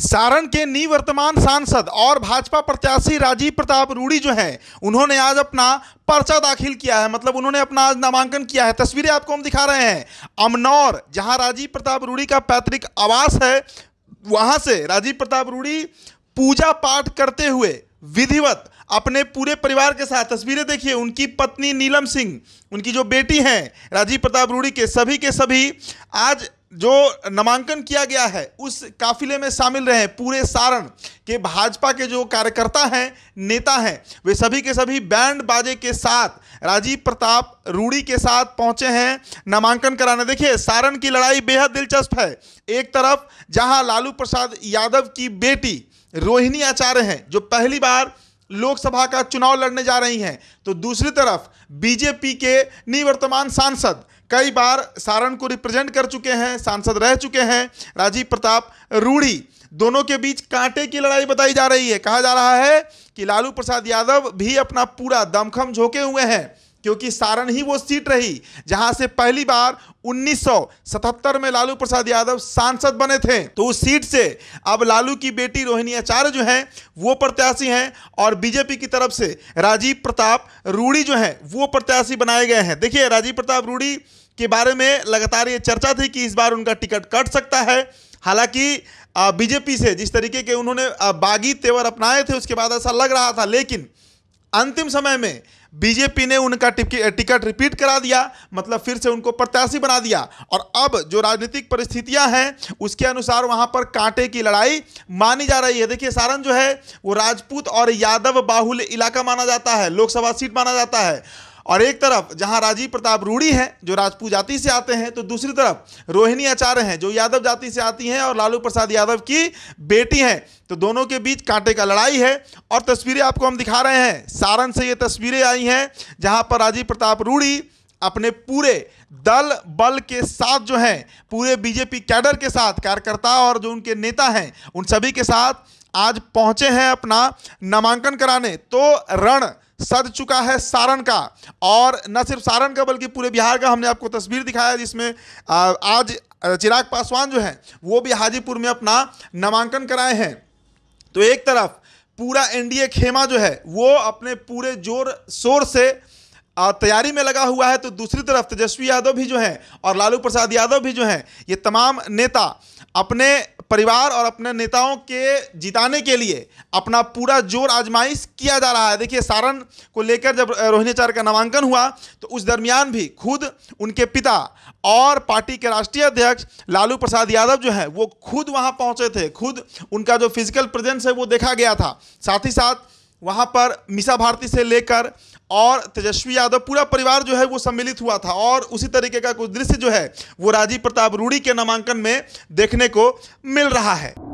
सारण के निवर्तमान सांसद और भाजपा प्रत्याशी राजीव प्रताप रूड़ी जो हैं उन्होंने आज अपना पर्चा दाखिल किया है मतलब उन्होंने अपना आज नामांकन किया है तस्वीरें आपको हम दिखा रहे हैं अमनौर जहां राजीव प्रताप रूड़ी का पैतृक आवास है वहां से राजीव प्रताप रूड़ी पूजा पाठ करते हुए विधिवत अपने पूरे परिवार के साथ तस्वीरें देखिए उनकी पत्नी नीलम सिंह उनकी जो बेटी हैं राजीव प्रताप रूड़ी के सभी के सभी आज जो नामांकन किया गया है उस काफिले में शामिल रहे पूरे सारण के भाजपा के जो कार्यकर्ता हैं नेता हैं वे सभी के सभी बैंड बाजे के साथ राजीव प्रताप रूड़ी के साथ पहुंचे हैं नामांकन कराने देखिए सारण की लड़ाई बेहद दिलचस्प है एक तरफ जहां लालू प्रसाद यादव की बेटी रोहिणी आचार्य हैं जो पहली बार लोकसभा का चुनाव लड़ने जा रही हैं तो दूसरी तरफ बीजेपी के निवर्तमान सांसद कई बार सारण को रिप्रेजेंट कर चुके हैं सांसद रह चुके हैं राजीव प्रताप रूढ़ी दोनों के बीच कांटे की लड़ाई बताई जा रही है कहा जा रहा है कि लालू प्रसाद यादव भी अपना पूरा दमखम झोंके हुए हैं क्योंकि सारण ही वो सीट रही जहां से पहली बार 1977 में लालू प्रसाद यादव सांसद बने थे तो उस सीट से अब लालू की बेटी रोहिणी आचार्य जो हैं वो प्रत्याशी हैं और बीजेपी की तरफ से राजीव प्रताप रूड़ी जो हैं वो प्रत्याशी बनाए गए हैं देखिए राजीव प्रताप रूड़ी के बारे में लगातार ये चर्चा थी कि इस बार उनका टिकट कट सकता है हालांकि बीजेपी से जिस तरीके के उन्होंने बागी तेवर अपनाए थे उसके बाद ऐसा लग रहा था लेकिन अंतिम समय में बीजेपी ने उनका टिकट रिपीट करा दिया मतलब फिर से उनको प्रत्याशी बना दिया और अब जो राजनीतिक परिस्थितियां हैं उसके अनुसार वहां पर कांटे की लड़ाई मानी जा रही है देखिए सारण जो है वो राजपूत और यादव बाहुल इलाका माना जाता है लोकसभा सीट माना जाता है और एक तरफ जहां राजीव प्रताप रूढ़ी हैं जो राजपूत जाति से आते हैं तो दूसरी तरफ रोहिणी आचार्य हैं जो यादव जाति से आती हैं और लालू प्रसाद यादव की बेटी हैं तो दोनों के बीच कांटे का लड़ाई है और तस्वीरें आपको हम दिखा रहे हैं सारण से ये तस्वीरें आई हैं जहाँ पर राजीव प्रताप रूढ़ी अपने पूरे दल बल के साथ जो हैं पूरे बीजेपी कैडर के साथ कार्यकर्ता और जो उनके नेता हैं उन सभी के साथ आज पहुंचे हैं अपना नामांकन कराने तो रण सद चुका है सारण का और न सिर्फ सारण का बल्कि पूरे बिहार का हमने आपको तस्वीर दिखाया जिसमें आज चिराग पासवान जो है वो भी हाजीपुर में अपना नामांकन कराए हैं तो एक तरफ पूरा एनडीए खेमा जो है वो अपने पूरे जोर शोर से तैयारी में लगा हुआ है तो दूसरी तरफ तेजस्वी यादव भी जो हैं और लालू प्रसाद यादव भी जो हैं ये तमाम नेता अपने परिवार और अपने नेताओं के जिताने के लिए अपना पूरा जोर आजमाइश किया जा रहा है देखिए सारण को लेकर जब रोहिणीचार्य का नामांकन हुआ तो उस दरमियान भी खुद उनके पिता और पार्टी के राष्ट्रीय अध्यक्ष लालू प्रसाद यादव जो हैं वो खुद वहाँ पहुँचे थे खुद उनका जो फिजिकल प्रेजेंस है वो देखा गया था साथ ही साथ वहाँ पर मिसा भारती से लेकर और तेजस्वी यादव पूरा परिवार जो है वो सम्मिलित हुआ था और उसी तरीके का कुछ दृश्य जो है वो राजीव प्रताप रूढ़ी के नामांकन में देखने को मिल रहा है